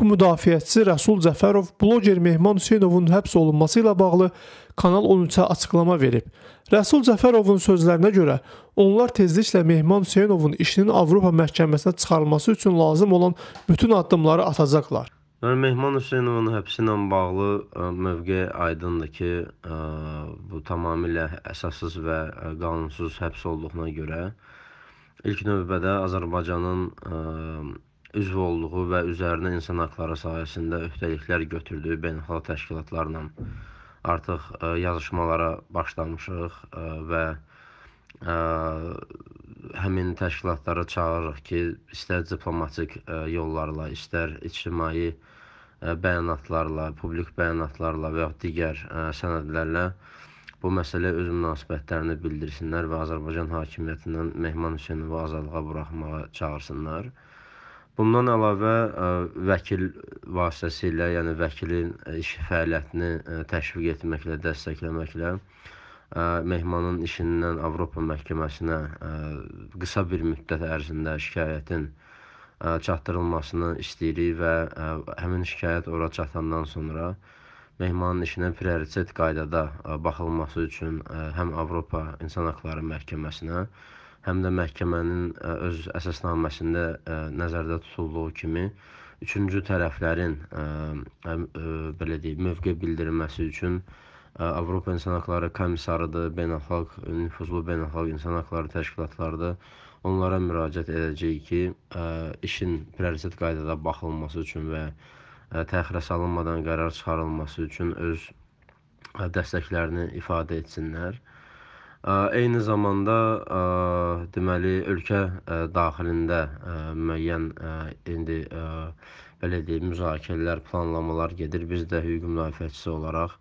hüquq müdafiəçisi Rəsul Cəfərov bloqer Mehman Hüseynovun həbs olunması ilə bağlı Kanal 13-ə açıqlama verib. Rəsul Cəfərovun sözlərinə görə, onlar tezliklə Mehman Hüseynovun işinin Avropa məhkəməsinə çıxarılması üçün lazım olan bütün addımları atacaqlar. Yəni Mehman Hüseynovun həbsi ilə bağlı ə, e, mövqe aydındır ki, ə, e, bu tamamilə əsassız və ə, e, qanunsuz həbs olduğuna görə ilk növbədə Azərbaycanın ə, üzv olduğu və üzərinə insan haqları sahəsində öhdəliklər götürdüyü beynəlxalq təşkilatlarla artıq ə, e, yazışmalara başlamışıq ə, e, və ə, e, həmin təşkilatları çağırırıq ki, istər diplomatik ə, yollarla, istər ictimai ə, bəyanatlarla, publik bəyanatlarla və ya digər ə, sənədlərlə bu məsələ öz münasibətlərini bildirsinlər və Azərbaycan hakimiyyətindən Mehman Hüseynova azalığa buraxmağa çağırsınlar. Bundan əlavə e, vəkil vasitəsilə, yəni vəkilin e, iş fəaliyyətini e, təşviq etməklə, dəstəkləməklə mehmanın işindən Avropa məhkəməsinə qısa bir müddət ərzində şikayətin çatdırılmasını istəyirik və həmin şikayət ora çatandan sonra mehmanın işinə prioritet qaydada baxılması üçün həm Avropa İnsan Hüquqları Məhkəməsinə həm də məhkəmənin öz əsasnaməsində nəzərdə tutulduğu kimi üçüncü tərəflərin belə deyim, mövqe bildirilməsi üçün Avropa İnsan Hakları Komissarıdır, beynəlxalq nüfuzlu beynəlxalq insan hakları təşkilatlarıdır. Onlara müraciət edəcəyik ki, işin prioritet qaydada baxılması üçün və təxirə salınmadan qərar çıxarılması üçün öz dəstəklərini ifadə etsinlər. Eyni zamanda deməli ölkə daxilində müəyyən indi belə deyim müzakirələr, planlamalar gedir. Biz də hüquq müdafiəçisi olaraq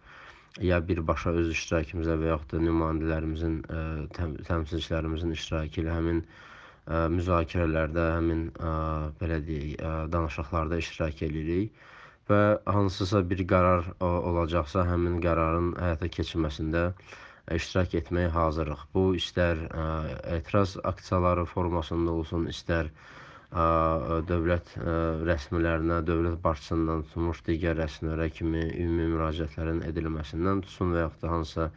ya birbaşa öz iştirakımıza və yaxud da nümayəndələrimizin, təm təmsilçilərimizin iştirakı ilə həmin ə, müzakirələrdə, həmin ə, belə deyək, ə, danışıqlarda iştirak eləyirik və hansısa bir qərar ə, olacaqsa, həmin qərarın həyata keçirilməsində E, iştirak etməyə hazırıq. Bu istər ə, e, etiraz aksiyaları formasında olsun, istər ə, e, dövlət ə, rəsmilərinə, dövlət başçısından tutmuş digər rəsmilərə kimi ümumi müraciətlərin edilməsindən tutsun və yaxud da hansısa ə,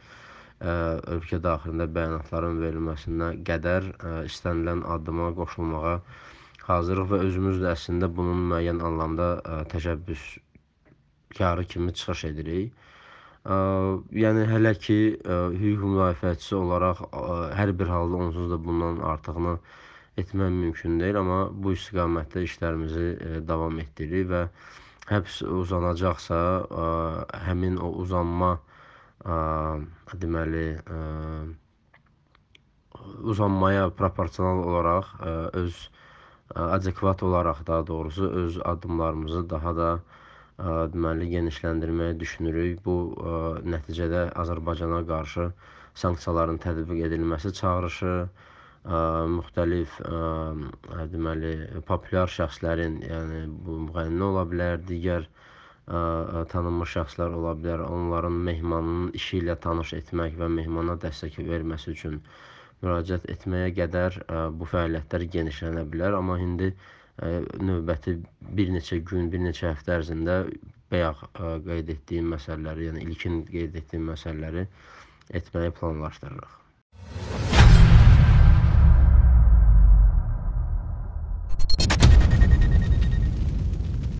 ölkə daxilində bəyanatların verilməsinə qədər ə, istənilən addıma qoşulmağa hazırıq və özümüz də əslində bunun müəyyən anlamda ə, təşəbbüskarı kimi çıxış edirik. Yəni hələ ki hüquq müdafiəçisi olaraq hər bir halda onsuz da bundan artığını etmək mümkün deyil, amma bu istiqamətdə işlərimizi davam etdiririk və həbs uzanacaqsa, həmin o uzanma deməli uzanmaya proporsional olaraq öz adekvat olaraq daha doğrusu öz addımlarımızı daha da deməli genişləndirməyi düşünürük. Bu nəticədə Azərbaycana qarşı sanksiyaların tətbiq edilməsi çağırışı, ə, müxtəlif ə, deməli populyar şəxslərin, yəni bu müğənni ola bilər, digər ə, tanınmış şəxslər ola bilər. Onların mehmanın işi ilə tanış etmək və mehmana dəstək verməsi üçün müraciət etməyə qədər ə, bu fəaliyyətlər genişlənə bilər. Amma indi növbəti bir neçə gün, bir neçə həftə ərzində bayaq qeyd etdiyim məsələləri, yəni ilkin qeyd etdiyim məsələləri etməyi planlaşdırırıq.